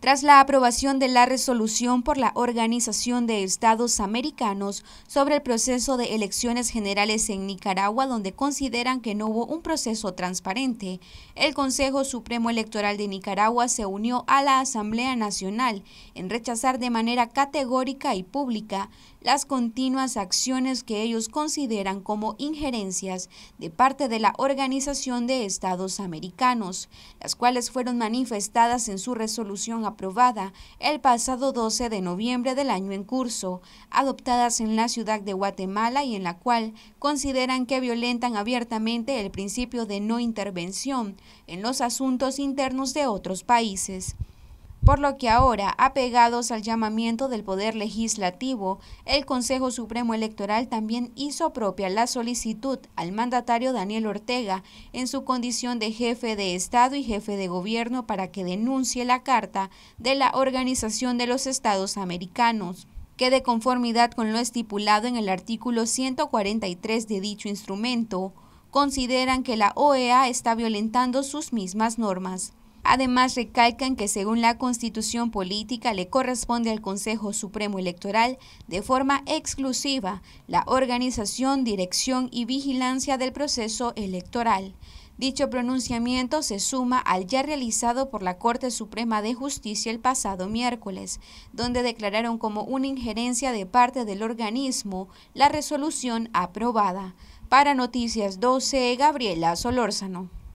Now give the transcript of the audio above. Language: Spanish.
tras la aprobación de la resolución por la Organización de Estados Americanos sobre el proceso de elecciones generales en Nicaragua, donde consideran que no hubo un proceso transparente, el Consejo Supremo Electoral de Nicaragua se unió a la Asamblea Nacional en rechazar de manera categórica y pública las continuas acciones que ellos consideran como injerencias de parte de la Organización de Estados Americanos, las cuales fueron manifestadas en su resolución aprobada el pasado 12 de noviembre del año en curso, adoptadas en la ciudad de Guatemala y en la cual consideran que violentan abiertamente el principio de no intervención en los asuntos internos de otros países por lo que ahora, apegados al llamamiento del Poder Legislativo, el Consejo Supremo Electoral también hizo propia la solicitud al mandatario Daniel Ortega en su condición de jefe de Estado y jefe de Gobierno para que denuncie la carta de la Organización de los Estados Americanos que de conformidad con lo estipulado en el artículo 143 de dicho instrumento, consideran que la OEA está violentando sus mismas normas. Además, recalcan que según la constitución política le corresponde al Consejo Supremo Electoral de forma exclusiva la organización, dirección y vigilancia del proceso electoral. Dicho pronunciamiento se suma al ya realizado por la Corte Suprema de Justicia el pasado miércoles, donde declararon como una injerencia de parte del organismo la resolución aprobada. Para Noticias 12, Gabriela Solórzano.